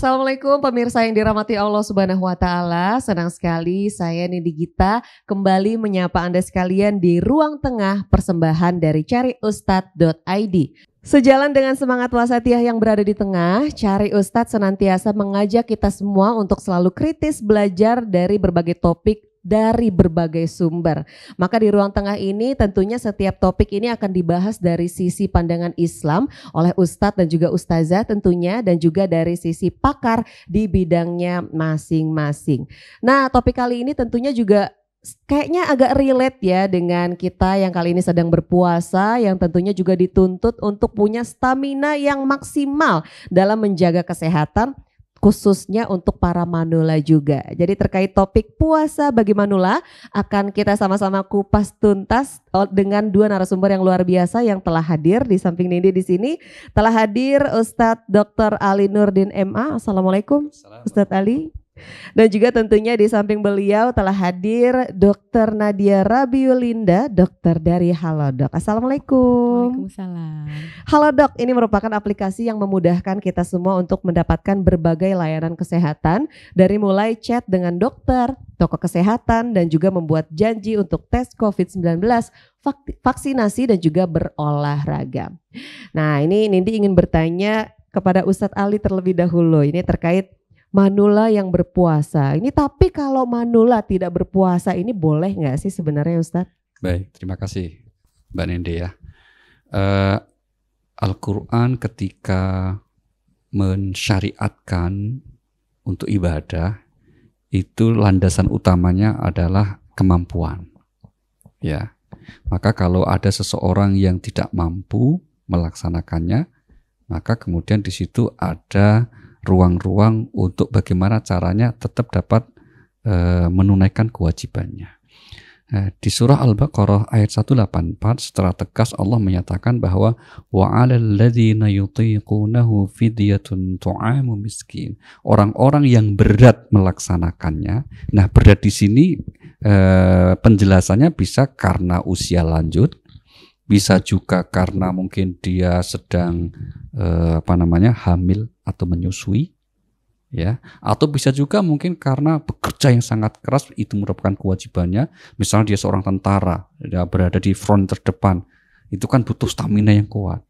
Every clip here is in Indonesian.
Assalamualaikum pemirsa yang dirahmati Allah Subhanahu wa taala. Senang sekali saya Nindi Gita kembali menyapa Anda sekalian di ruang tengah persembahan dari cariustad.id. Sejalan dengan semangat wasatiyah yang berada di tengah, Cari Ustadz senantiasa mengajak kita semua untuk selalu kritis belajar dari berbagai topik dari berbagai sumber. Maka di ruang tengah ini tentunya setiap topik ini akan dibahas dari sisi pandangan Islam oleh ustadz dan juga ustazah tentunya dan juga dari sisi pakar di bidangnya masing-masing. Nah, topik kali ini tentunya juga kayaknya agak relate ya dengan kita yang kali ini sedang berpuasa yang tentunya juga dituntut untuk punya stamina yang maksimal dalam menjaga kesehatan khususnya untuk para manula juga. Jadi terkait topik puasa bagi manula akan kita sama-sama kupas tuntas oh, dengan dua narasumber yang luar biasa yang telah hadir di samping Nindi di sini. Telah hadir Ustadz Dr. Ali Nurdin MA. Assalamualaikum, Assalamualaikum. Ustadz Ali. Dan juga tentunya di samping beliau telah hadir Dr. Nadia Rabiulinda, dokter dari Halodoc. Assalamualaikum. Waalaikumsalam. Halodoc ini merupakan aplikasi yang memudahkan kita semua untuk mendapatkan berbagai layanan kesehatan dari mulai chat dengan dokter, toko kesehatan dan juga membuat janji untuk tes COVID-19, vaksinasi dan juga berolahraga. Nah, ini Nindi ingin bertanya kepada Ustadz Ali terlebih dahulu. Ini terkait Manula yang berpuasa. Ini tapi kalau Manula tidak berpuasa ini boleh nggak sih sebenarnya Ustadz? Baik, terima kasih Mbak Nende ya. Uh, Al-Quran ketika mensyariatkan untuk ibadah itu landasan utamanya adalah kemampuan. Ya. Maka kalau ada seseorang yang tidak mampu melaksanakannya, maka kemudian di situ ada ruang-ruang untuk bagaimana caranya tetap dapat e, menunaikan kewajibannya. E, di surah Al-Baqarah ayat 184 secara tegas Allah menyatakan bahwa yutiqunahu miskin. Orang-orang yang berat melaksanakannya. Nah, berat di sini e, penjelasannya bisa karena usia lanjut, bisa juga karena mungkin dia sedang eh, apa namanya hamil atau menyusui ya atau bisa juga mungkin karena bekerja yang sangat keras itu merupakan kewajibannya misalnya dia seorang tentara ya, berada di front terdepan itu kan butuh stamina yang kuat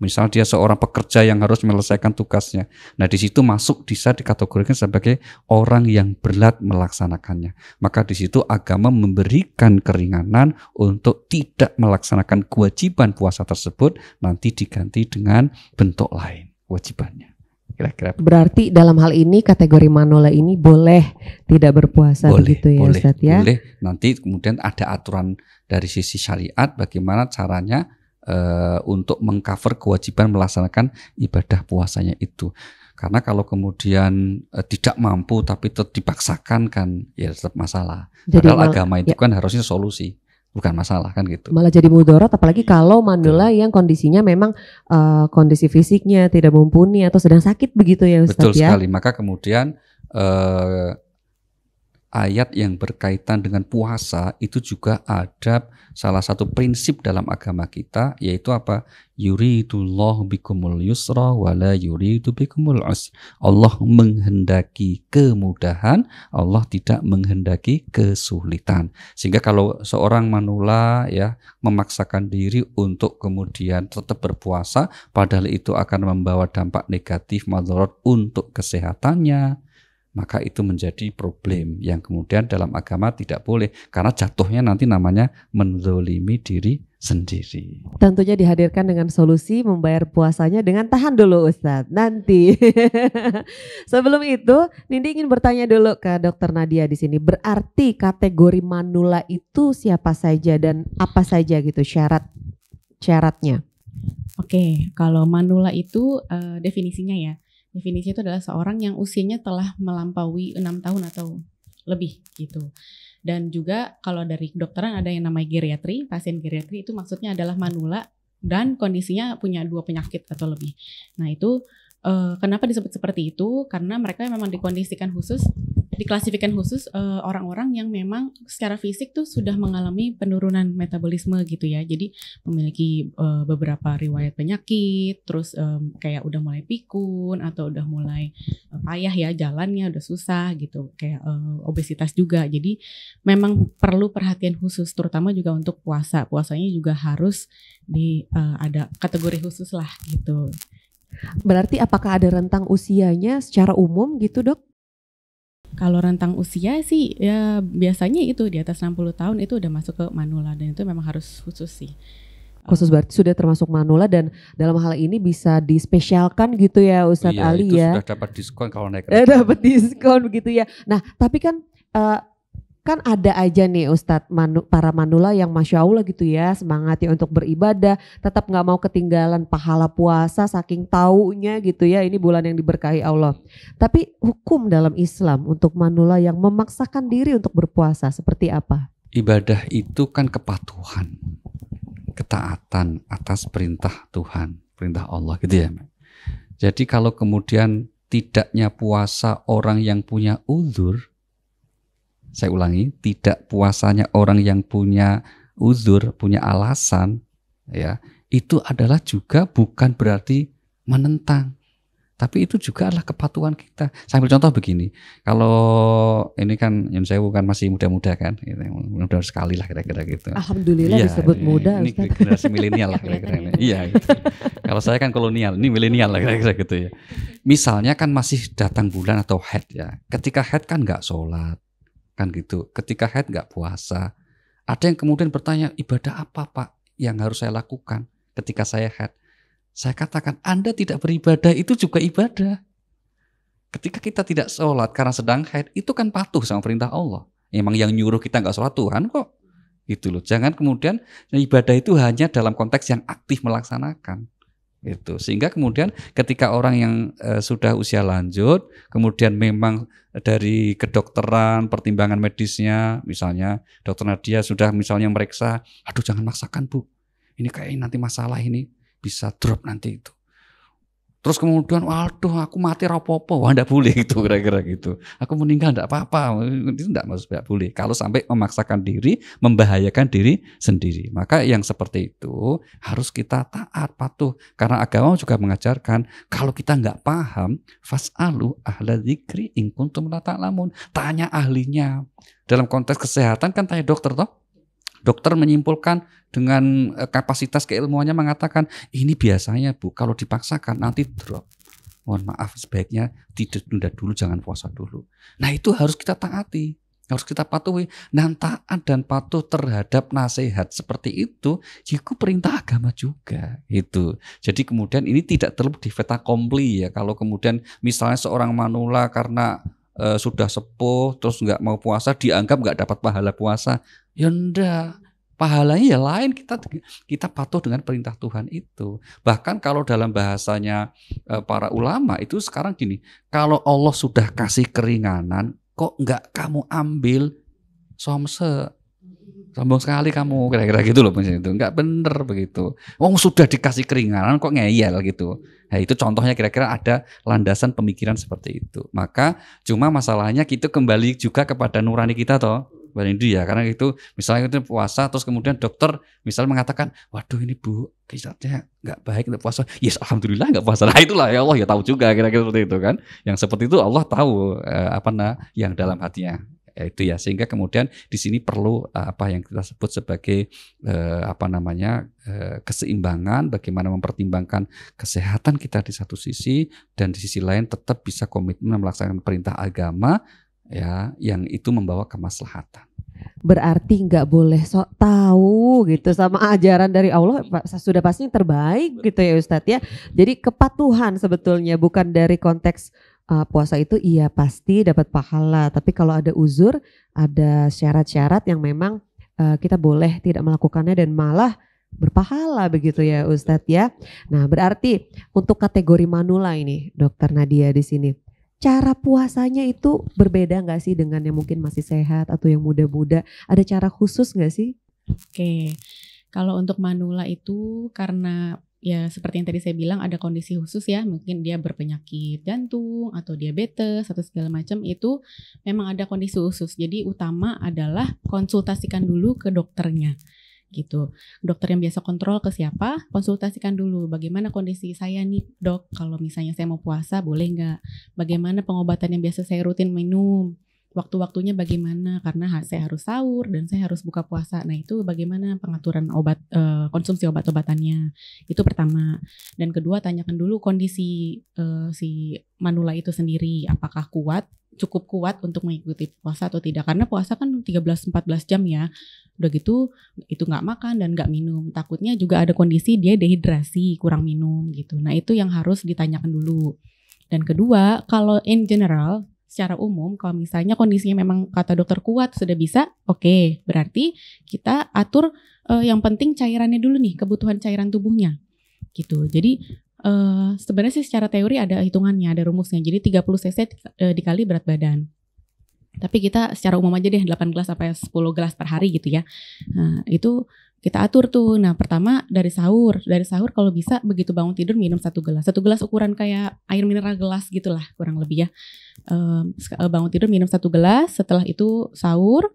Misal dia seorang pekerja yang harus menyelesaikan tugasnya. Nah, di situ masuk bisa dikategorikan sebagai orang yang berat melaksanakannya. Maka di situ agama memberikan keringanan untuk tidak melaksanakan kewajiban puasa tersebut nanti diganti dengan bentuk lain kewajibannya. Kira-kira. Berarti dalam hal ini kategori manola ini boleh tidak berpuasa boleh, begitu ya boleh, Ustaz ya? Boleh. Nanti kemudian ada aturan dari sisi syariat bagaimana caranya Eh, untuk mengcover kewajiban melaksanakan ibadah puasanya itu. Karena kalau kemudian uh, tidak mampu tapi tetap dipaksakan kan ya tetap masalah. Jadi Padahal malah, agama itu ya. kan harusnya solusi bukan masalah kan gitu. Malah jadi mudorot apalagi kalau manula yang kondisinya memang uh, kondisi fisiknya tidak mumpuni atau sedang sakit begitu ya Ustaz Betul ya? sekali. Maka kemudian uh, ayat yang berkaitan dengan puasa itu juga ada salah satu prinsip dalam agama kita yaitu apa yuridullah bikumul yusra wala yuridu bikumul usr Allah menghendaki kemudahan Allah tidak menghendaki kesulitan sehingga kalau seorang manula ya memaksakan diri untuk kemudian tetap berpuasa padahal itu akan membawa dampak negatif madorot untuk kesehatannya maka itu menjadi problem yang kemudian dalam agama tidak boleh karena jatuhnya nanti namanya menzolimi diri sendiri. Tentunya dihadirkan dengan solusi membayar puasanya dengan tahan dulu Ustaz, nanti. Sebelum itu, Nindi ingin bertanya dulu ke dokter Nadia di sini. Berarti kategori manula itu siapa saja dan apa saja gitu syarat syaratnya? Oke, kalau manula itu uh, definisinya ya Definisi itu adalah seorang yang usianya telah melampaui enam tahun atau lebih gitu. Dan juga kalau dari kedokteran ada yang namanya geriatri, pasien geriatri itu maksudnya adalah manula dan kondisinya punya dua penyakit atau lebih. Nah itu eh, kenapa disebut seperti itu? Karena mereka memang dikondisikan khusus diklasifikasikan khusus eh, orang-orang uh, yang memang secara fisik tuh sudah mengalami penurunan metabolisme gitu ya. Jadi memiliki uh, beberapa riwayat penyakit, terus um, kayak udah mulai pikun atau udah mulai uh, payah ya jalannya udah susah gitu, kayak uh, obesitas juga. Jadi memang perlu perhatian khusus terutama juga untuk puasa. Puasanya juga harus di uh, ada kategori khusus lah gitu. Berarti apakah ada rentang usianya secara umum gitu, Dok? Kalau rentang usia sih ya biasanya itu di atas 60 tahun itu udah masuk ke manula dan itu memang harus khusus sih. Khusus eh, berarti sudah termasuk manula dan dalam hal ini bisa dispesialkan gitu ya Ustadz iya, Ali itu ya. sudah dapat diskon kalau naik. Eh, dapat diskon begitu ya. Nah, tapi kan uh, kan ada aja nih Ustadz Manu, para manula yang masya Allah gitu ya semangatnya untuk beribadah tetap nggak mau ketinggalan pahala puasa saking taunya gitu ya ini bulan yang diberkahi Allah tapi hukum dalam Islam untuk manula yang memaksakan diri untuk berpuasa seperti apa ibadah itu kan kepatuhan ketaatan atas perintah Tuhan perintah Allah gitu ya jadi kalau kemudian tidaknya puasa orang yang punya uzur saya ulangi, tidak puasanya orang yang punya uzur, punya alasan, ya, itu adalah juga bukan berarti menentang. Tapi itu juga adalah kepatuhan kita. Saya ambil contoh begini, kalau ini kan yang saya bukan masih muda-muda kan, gitu, muda sekali lah kira-kira gitu. Alhamdulillah ya, disebut ini, muda. Ini Ustaz. generasi milenial lah kira-kira. iya. Gitu. kalau saya kan kolonial, ini milenial lah kira-kira gitu ya. Misalnya kan masih datang bulan atau head ya. Ketika head kan nggak sholat, kan gitu. Ketika head nggak puasa, ada yang kemudian bertanya ibadah apa pak yang harus saya lakukan ketika saya head? Saya katakan Anda tidak beribadah itu juga ibadah. Ketika kita tidak sholat karena sedang head itu kan patuh sama perintah Allah. Emang yang nyuruh kita nggak sholat Tuhan kok gitu loh. Jangan kemudian ibadah itu hanya dalam konteks yang aktif melaksanakan itu sehingga kemudian ketika orang yang e, sudah usia lanjut kemudian memang dari kedokteran pertimbangan medisnya misalnya dokter Nadia sudah misalnya meriksa aduh jangan maksakan Bu ini kayak nanti masalah ini bisa drop nanti itu Terus kemudian, waduh aku mati rapopo, wah enggak boleh gitu kira-kira gitu. Aku meninggal enggak apa-apa, itu enggak masuk enggak boleh. Kalau sampai memaksakan diri, membahayakan diri sendiri. Maka yang seperti itu harus kita taat, patuh. Karena agama juga mengajarkan, kalau kita enggak paham, fas'alu ahla zikri in kuntum la ta'lamun. Tanya ahlinya. Dalam konteks kesehatan kan tanya dokter toh? Dokter menyimpulkan dengan eh, kapasitas keilmuannya mengatakan ini biasanya Bu kalau dipaksakan nanti drop. Mohon maaf sebaiknya tunda dulu jangan puasa dulu. Nah itu harus kita taati. Harus kita patuhi. Dan taat dan patuh terhadap nasihat seperti itu, jiku perintah agama juga. Itu. Jadi kemudian ini tidak terlalu di feta kompli ya. Kalau kemudian misalnya seorang manula karena eh, sudah sepuh terus nggak mau puasa dianggap nggak dapat pahala puasa Ya ndak Pahalanya ya lain kita kita patuh dengan perintah Tuhan itu. Bahkan kalau dalam bahasanya eh, para ulama itu sekarang gini, kalau Allah sudah kasih keringanan, kok nggak kamu ambil somse? Sombong sekali kamu kira-kira gitu loh maksudnya itu. Enggak bener begitu. Wong sudah dikasih keringanan kok ngeyel gitu. Nah, itu contohnya kira-kira ada landasan pemikiran seperti itu. Maka cuma masalahnya kita kembali juga kepada nurani kita toh banding ya karena itu misalnya itu puasa terus kemudian dokter misal mengatakan waduh ini bu kisahnya nggak baik untuk puasa yes alhamdulillah nggak puasa nah itulah ya Allah ya tahu juga kira-kira seperti itu kan yang seperti itu Allah tahu eh, apa nah yang dalam hatinya ya, itu ya sehingga kemudian di sini perlu eh, apa yang kita sebut sebagai eh, apa namanya eh, keseimbangan bagaimana mempertimbangkan kesehatan kita di satu sisi dan di sisi lain tetap bisa komitmen melaksanakan perintah agama ya yang itu membawa kemaslahatan. Berarti nggak boleh sok tahu gitu sama ajaran dari Allah sudah pasti yang terbaik gitu ya Ustadz ya. Jadi kepatuhan sebetulnya bukan dari konteks uh, puasa itu iya pasti dapat pahala, tapi kalau ada uzur, ada syarat-syarat yang memang uh, kita boleh tidak melakukannya dan malah berpahala begitu ya Ustadz ya. Nah berarti untuk kategori manula ini dokter Nadia di sini cara puasanya itu berbeda nggak sih dengan yang mungkin masih sehat atau yang muda-muda? Ada cara khusus nggak sih? Oke, kalau untuk manula itu karena ya seperti yang tadi saya bilang ada kondisi khusus ya mungkin dia berpenyakit jantung atau diabetes atau segala macam itu memang ada kondisi khusus jadi utama adalah konsultasikan dulu ke dokternya gitu. Dokter yang biasa kontrol ke siapa? Konsultasikan dulu bagaimana kondisi saya nih dok. Kalau misalnya saya mau puasa boleh nggak? Bagaimana pengobatan yang biasa saya rutin minum? Waktu-waktunya bagaimana? Karena saya harus sahur dan saya harus buka puasa. Nah itu bagaimana pengaturan obat eh, konsumsi obat-obatannya? Itu pertama. Dan kedua tanyakan dulu kondisi eh, si manula itu sendiri. Apakah kuat? cukup kuat untuk mengikuti puasa atau tidak karena puasa kan 13-14 jam ya udah gitu itu nggak makan dan nggak minum takutnya juga ada kondisi dia dehidrasi kurang minum gitu nah itu yang harus ditanyakan dulu dan kedua kalau in general secara umum kalau misalnya kondisinya memang kata dokter kuat sudah bisa oke okay, berarti kita atur uh, yang penting cairannya dulu nih kebutuhan cairan tubuhnya gitu jadi Uh, sebenarnya sih secara teori ada hitungannya, ada rumusnya. Jadi 30 cc eh, dikali berat badan. Tapi kita secara umum aja deh 8 gelas sampai 10 gelas per hari gitu ya. Nah, itu kita atur tuh. Nah, pertama dari sahur. Dari sahur kalau bisa begitu bangun tidur minum satu gelas. Satu gelas ukuran kayak air mineral gelas gitulah kurang lebih ya. Um, bangun tidur minum satu gelas, setelah itu sahur,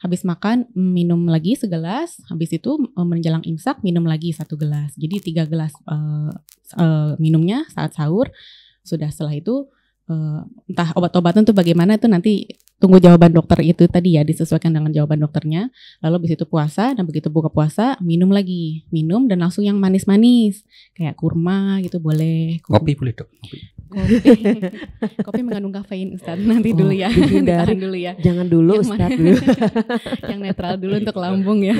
habis makan minum lagi segelas, habis itu eh, menjelang imsak minum lagi satu gelas. Jadi tiga gelas uh, uh, minumnya saat sahur. Sudah setelah itu uh, entah obat-obatan tuh bagaimana itu nanti tunggu jawaban dokter itu tadi ya disesuaikan dengan jawaban dokternya. Lalu habis itu puasa dan begitu buka puasa minum lagi, minum dan langsung yang manis-manis kayak kurma gitu boleh. Kurma. Kopi boleh dok. Kopi. kopi mengandung kafein Ustaz. Nanti oh, dulu ya. Dihindari. dulu ya. Jangan dulu yang Ustaz dulu. yang netral dulu untuk iya. lambung ya.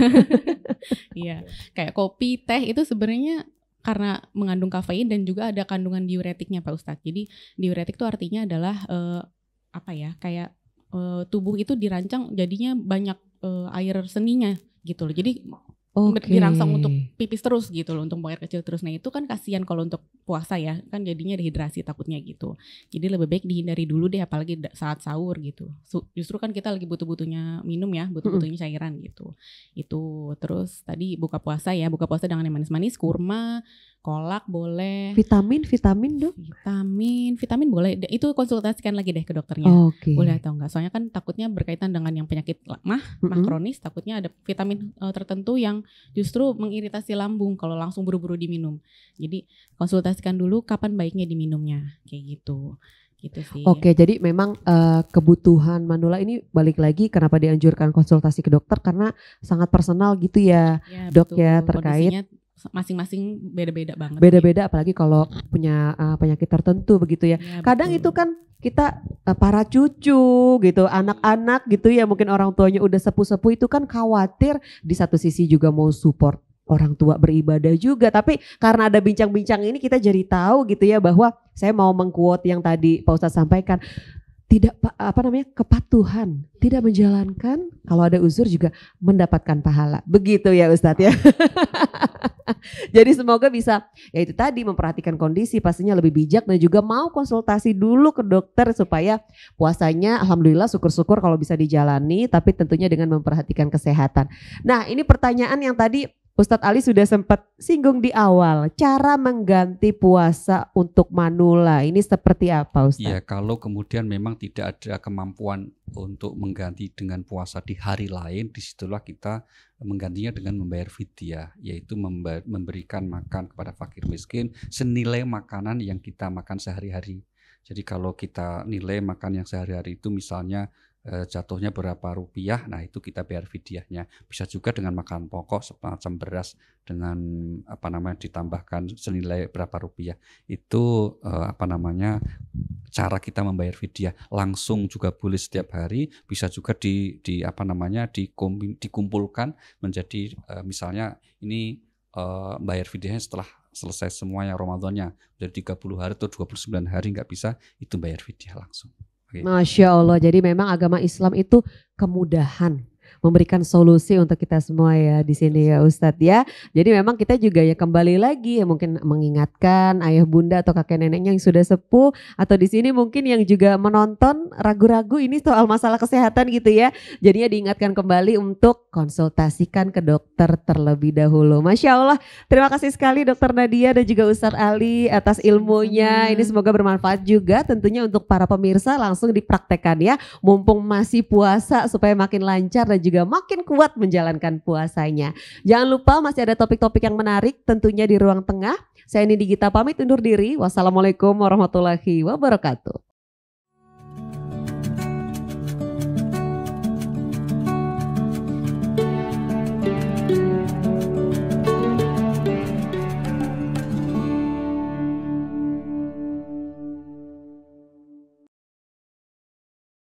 Iya. Kayak kopi, teh itu sebenarnya karena mengandung kafein dan juga ada kandungan diuretiknya Pak Ustadz. Jadi diuretik itu artinya adalah uh, apa ya? Kayak uh, tubuh itu dirancang jadinya banyak uh, air seninya gitu loh. Jadi okay. dirangsang untuk pipis terus gitu loh untuk buang air kecil terus. Nah itu kan kasihan kalau untuk puasa ya kan jadinya dehidrasi takutnya gitu. Jadi lebih baik dihindari dulu deh apalagi saat sahur gitu. Justru kan kita lagi butuh-butuhnya minum ya, butuh-butuhnya cairan gitu. Itu terus tadi buka puasa ya, buka puasa dengan yang manis-manis, kurma, kolak boleh. Vitamin, vitamin dok? Vitamin, vitamin boleh. Itu konsultasikan lagi deh ke dokternya. okay. Boleh atau enggak? Soalnya kan takutnya berkaitan dengan yang penyakit mah, mm-hmm. kronis, takutnya ada vitamin uh, tertentu yang justru mengiritasi lambung kalau langsung buru-buru diminum. Jadi konsultasikan dulu kapan baiknya diminumnya, kayak gitu gitu sih. Oke, jadi memang uh, kebutuhan manula ini balik lagi kenapa dianjurkan konsultasi ke dokter karena sangat personal gitu ya, ya dok ya, betul. ya terkait Kondisinya masing-masing beda-beda banget. Beda-beda apalagi kalau punya uh, penyakit tertentu begitu ya. ya Kadang betul. itu kan kita uh, para cucu gitu, anak-anak gitu ya mungkin orang tuanya udah sepuh-sepuh itu kan khawatir di satu sisi juga mau support orang tua beribadah juga tapi karena ada bincang-bincang ini kita jadi tahu gitu ya bahwa saya mau mengkuat yang tadi Pak Ustadz sampaikan tidak apa namanya kepatuhan, tidak menjalankan kalau ada uzur juga mendapatkan pahala. Begitu ya Ustadz ya. Jadi semoga bisa ya itu tadi memperhatikan kondisi pastinya lebih bijak dan juga mau konsultasi dulu ke dokter supaya puasanya alhamdulillah syukur-syukur kalau bisa dijalani tapi tentunya dengan memperhatikan kesehatan. Nah, ini pertanyaan yang tadi Ustadz Ali sudah sempat singgung di awal, cara mengganti puasa untuk manula ini seperti apa Ustadz? Ya kalau kemudian memang tidak ada kemampuan untuk mengganti dengan puasa di hari lain, disitulah kita menggantinya dengan membayar fidyah, yaitu memberikan makan kepada fakir miskin senilai makanan yang kita makan sehari-hari. Jadi kalau kita nilai makan yang sehari-hari itu misalnya Eh, jatuhnya berapa rupiah, nah itu kita bayar fidyahnya. Bisa juga dengan makan pokok semacam beras dengan apa namanya ditambahkan senilai berapa rupiah. Itu eh, apa namanya cara kita membayar fidyah. Langsung juga boleh setiap hari, bisa juga di di apa namanya dikumpulkan menjadi eh, misalnya ini bayar fidyahnya setelah selesai semuanya Ramadannya dari 30 hari atau 29 hari nggak bisa itu bayar fidyah langsung. Masya Allah, jadi memang agama Islam itu kemudahan memberikan solusi untuk kita semua ya di sini ya Ustadz ya. Jadi memang kita juga ya kembali lagi ya mungkin mengingatkan ayah bunda atau kakek neneknya yang sudah sepuh atau di sini mungkin yang juga menonton ragu-ragu ini soal masalah kesehatan gitu ya. Jadinya diingatkan kembali untuk konsultasikan ke dokter terlebih dahulu. Masya Allah, terima kasih sekali dokter Nadia dan juga Ustadz Ali atas ilmunya. Ini semoga bermanfaat juga tentunya untuk para pemirsa langsung dipraktekkan ya. Mumpung masih puasa supaya makin lancar dan juga juga makin kuat menjalankan puasanya. Jangan lupa masih ada topik-topik yang menarik tentunya di ruang tengah. Saya Nindi Gita pamit undur diri. Wassalamualaikum warahmatullahi wabarakatuh.